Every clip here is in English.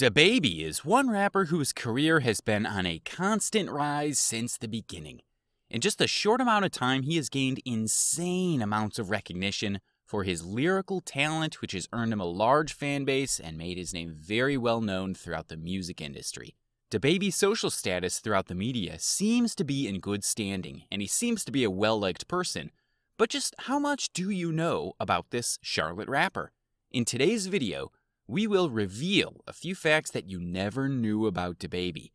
DaBaby is one rapper whose career has been on a constant rise since the beginning. In just a short amount of time, he has gained insane amounts of recognition for his lyrical talent, which has earned him a large fan base and made his name very well known throughout the music industry. DaBaby's social status throughout the media seems to be in good standing, and he seems to be a well-liked person. But just how much do you know about this Charlotte rapper? In today's video, we will reveal a few facts that you never knew about DeBaby.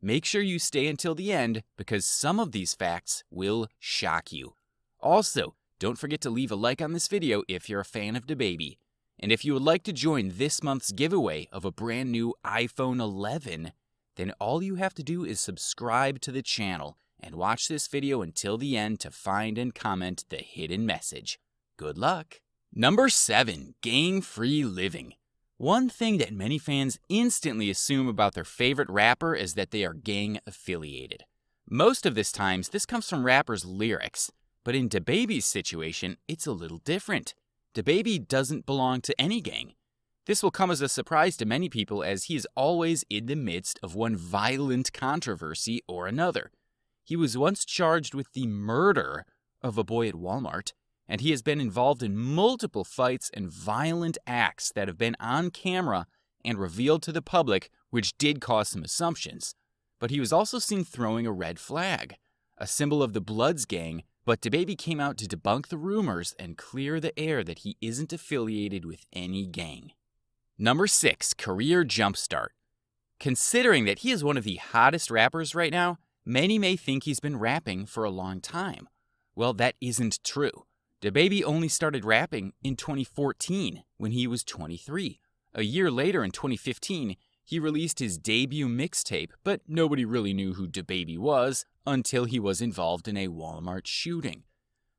Make sure you stay until the end because some of these facts will shock you. Also, don't forget to leave a like on this video if you're a fan of DeBaby. And if you would like to join this month's giveaway of a brand new iPhone 11, then all you have to do is subscribe to the channel and watch this video until the end to find and comment the hidden message. Good luck! Number 7. Gang-Free Living one thing that many fans instantly assume about their favorite rapper is that they are gang affiliated. Most of this times, this comes from rappers' lyrics, but in DaBaby's situation, it's a little different. DaBaby doesn't belong to any gang. This will come as a surprise to many people as he is always in the midst of one violent controversy or another. He was once charged with the murder of a boy at Walmart, and he has been involved in multiple fights and violent acts that have been on camera and revealed to the public, which did cause some assumptions. But he was also seen throwing a red flag, a symbol of the Bloods gang, but DeBaby came out to debunk the rumors and clear the air that he isn't affiliated with any gang. Number 6. Career Jumpstart Considering that he is one of the hottest rappers right now, many may think he's been rapping for a long time. Well, that isn't true. DeBaby only started rapping in 2014 when he was 23. A year later in 2015, he released his debut mixtape, but nobody really knew who DeBaby was until he was involved in a Walmart shooting.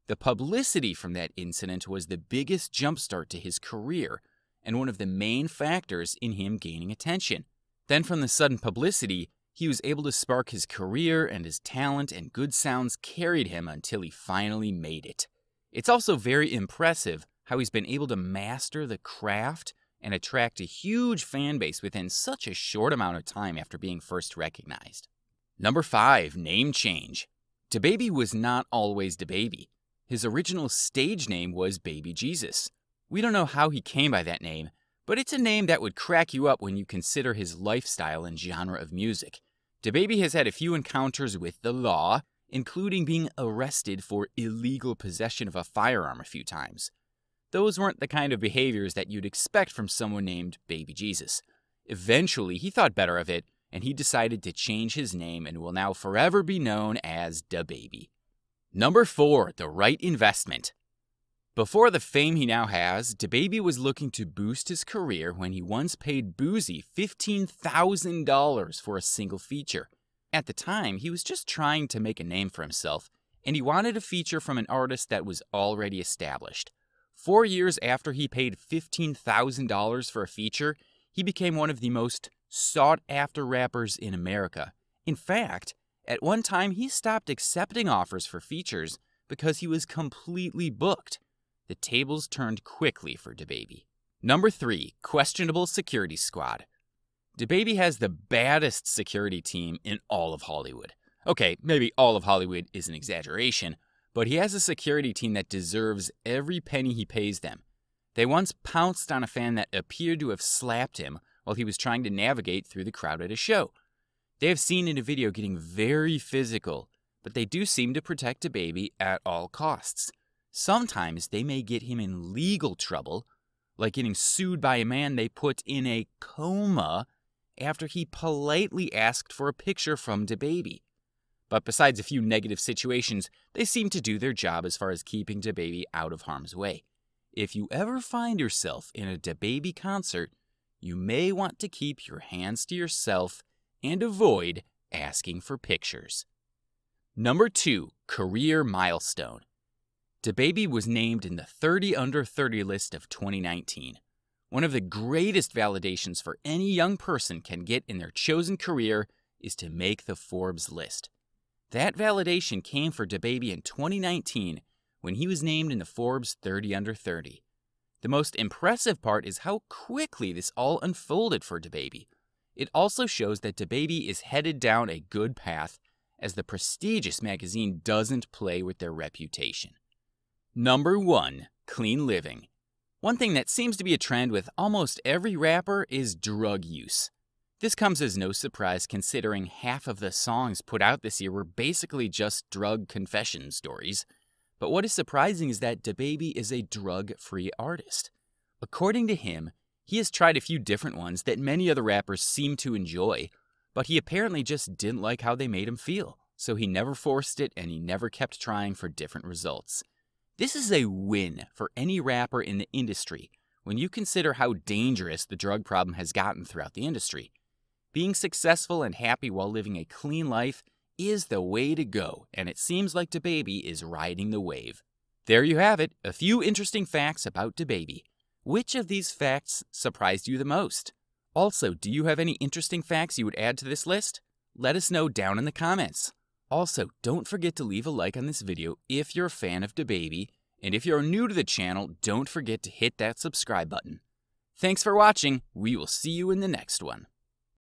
The publicity from that incident was the biggest jumpstart to his career and one of the main factors in him gaining attention. Then from the sudden publicity, he was able to spark his career and his talent and good sounds carried him until he finally made it. It's also very impressive how he's been able to master the craft and attract a huge fan base within such a short amount of time after being first recognized. Number 5. Name Change DeBaby was not always DeBaby. His original stage name was Baby Jesus. We don't know how he came by that name, but it's a name that would crack you up when you consider his lifestyle and genre of music. DeBaby has had a few encounters with the law, including being arrested for illegal possession of a firearm a few times. Those weren't the kind of behaviors that you'd expect from someone named Baby Jesus. Eventually, he thought better of it, and he decided to change his name and will now forever be known as Da Baby. Number 4. The Right Investment Before the fame he now has, Da Baby was looking to boost his career when he once paid Boozy $15,000 for a single feature. At the time, he was just trying to make a name for himself, and he wanted a feature from an artist that was already established. Four years after he paid $15,000 for a feature, he became one of the most sought after rappers in America. In fact, at one time he stopped accepting offers for features because he was completely booked. The tables turned quickly for DeBaby. Number 3 Questionable Security Squad. DeBaby has the baddest security team in all of Hollywood. Okay, maybe all of Hollywood is an exaggeration, but he has a security team that deserves every penny he pays them. They once pounced on a fan that appeared to have slapped him while he was trying to navigate through the crowd at a show. They have seen in a video getting very physical, but they do seem to protect a baby at all costs. Sometimes they may get him in legal trouble, like getting sued by a man they put in a coma after he politely asked for a picture from DeBaby. But besides a few negative situations, they seem to do their job as far as keeping DeBaby out of harm's way. If you ever find yourself in a DeBaby concert, you may want to keep your hands to yourself and avoid asking for pictures. Number 2. Career Milestone DeBaby was named in the 30 Under 30 list of 2019. One of the greatest validations for any young person can get in their chosen career is to make the Forbes list. That validation came for DeBaby in 2019 when he was named in the Forbes 30 Under 30. The most impressive part is how quickly this all unfolded for DeBaby. It also shows that DeBaby is headed down a good path as the prestigious magazine doesn't play with their reputation. Number 1. Clean Living one thing that seems to be a trend with almost every rapper is drug use. This comes as no surprise considering half of the songs put out this year were basically just drug confession stories. But what is surprising is that DaBaby is a drug-free artist. According to him, he has tried a few different ones that many other rappers seem to enjoy, but he apparently just didn't like how they made him feel, so he never forced it and he never kept trying for different results. This is a win for any rapper in the industry when you consider how dangerous the drug problem has gotten throughout the industry. Being successful and happy while living a clean life is the way to go, and it seems like DaBaby is riding the wave. There you have it, a few interesting facts about DaBaby. Which of these facts surprised you the most? Also, do you have any interesting facts you would add to this list? Let us know down in the comments. Also, don't forget to leave a like on this video if you're a fan of DaBaby, and if you're new to the channel, don't forget to hit that subscribe button. Thanks for watching, we will see you in the next one.